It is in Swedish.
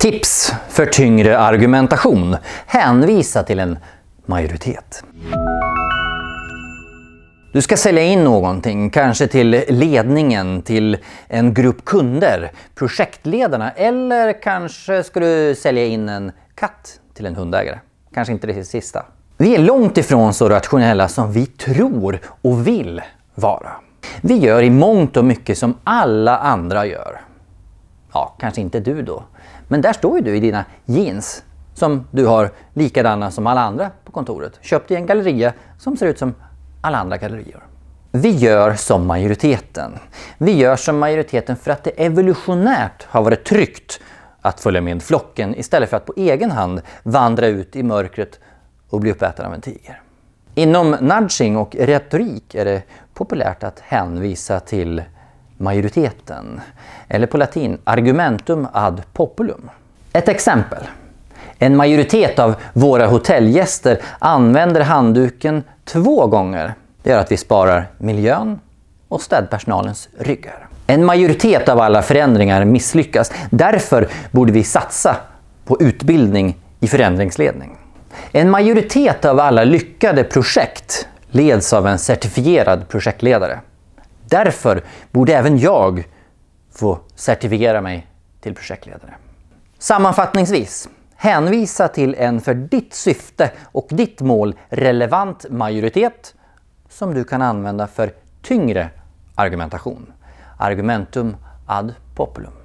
Tips för tyngre argumentation. Hänvisa till en majoritet. Du ska sälja in någonting, kanske till ledningen, till en grupp kunder, projektledarna eller kanske ska du sälja in en katt till en hundägare. Kanske inte det sista. Vi är långt ifrån så rationella som vi tror och vill vara. Vi gör i mångt och mycket som alla andra gör kanske inte du då. Men där står ju du i dina jeans som du har likadana som alla andra på kontoret. Köpt i en galleria som ser ut som alla andra gallerior. Vi gör som majoriteten. Vi gör som majoriteten för att det evolutionärt har varit tryggt att följa med flocken istället för att på egen hand vandra ut i mörkret och bli uppäten av en tiger. Inom nudging och retorik är det populärt att hänvisa till majoriteten. Eller på latin argumentum ad populum. Ett exempel. En majoritet av våra hotellgäster använder handduken två gånger. Det gör att vi sparar miljön och städpersonalens ryggar. En majoritet av alla förändringar misslyckas. Därför borde vi satsa på utbildning i förändringsledning. En majoritet av alla lyckade projekt leds av en certifierad projektledare. Därför borde även jag få certifiera mig till projektledare. Sammanfattningsvis, hänvisa till en för ditt syfte och ditt mål relevant majoritet som du kan använda för tyngre argumentation. Argumentum ad populum.